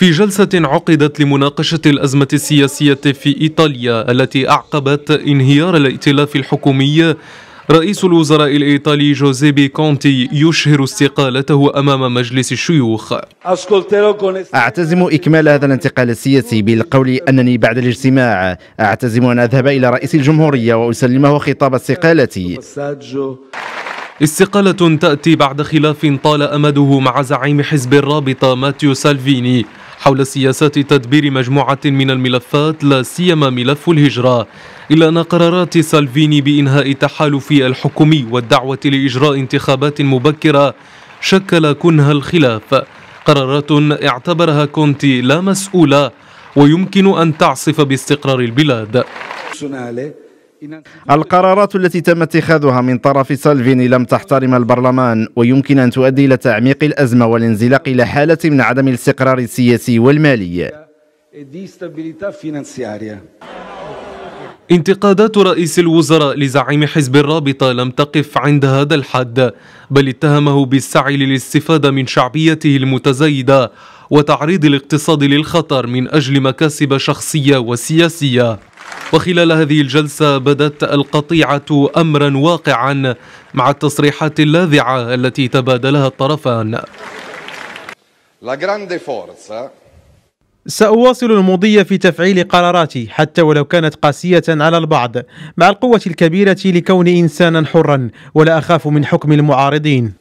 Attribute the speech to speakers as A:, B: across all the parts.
A: في جلسة عقدت لمناقشة الأزمة السياسية في إيطاليا التي أعقبت انهيار الائتلاف الحكومي رئيس الوزراء الإيطالي جوزيبي كونتي يشهر استقالته أمام مجلس الشيوخ
B: أعتزم إكمال هذا الانتقال السياسي بالقول أنني بعد الاجتماع أعتزم أن أذهب إلى رئيس الجمهورية وأسلمه خطاب استقالتي
A: استقالة تأتي بعد خلاف طال أمده مع زعيم حزب الرابطة ماتيو سالفيني حول سياسات تدبير مجموعة من الملفات لا سيما ملف الهجرة إلا أن قرارات سالفيني بإنهاء التحالف الحكومي والدعوة لإجراء انتخابات مبكرة شكل كنه الخلاف قرارات اعتبرها كونتي لا مسؤولة ويمكن أن تعصف باستقرار البلاد
B: القرارات التي تم اتخاذها من طرف سالفيني لم تحترم البرلمان ويمكن أن تؤدي إلى تعميق الأزمة والانزلاق إلى حالة من عدم الاستقرار
A: السياسي والمالي انتقادات رئيس الوزراء لزعيم حزب الرابطة لم تقف عند هذا الحد بل اتهمه بالسعي للاستفادة من شعبيته المتزايدة وتعريض الاقتصاد للخطر من أجل مكاسب شخصية وسياسية وخلال هذه الجلسة بدت القطيعة أمرا واقعا مع التصريحات اللاذعة التي تبادلها الطرفان سأواصل المضي في تفعيل قراراتي حتى ولو كانت قاسية على البعض مع القوة الكبيرة لكون إنسانا حرا ولا أخاف من حكم المعارضين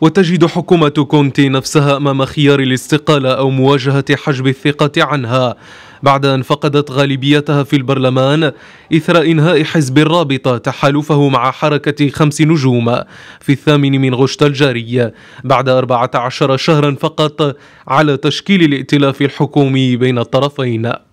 A: وتجد حكومة كونتي نفسها أمام خيار الاستقالة أو مواجهة حجب الثقة عنها بعد أن فقدت غالبيتها في البرلمان إثر إنهاء حزب الرابطة تحالفه مع حركة خمس نجوم في الثامن من غشت الجاري بعد 14 شهرا فقط على تشكيل الائتلاف الحكومي بين الطرفين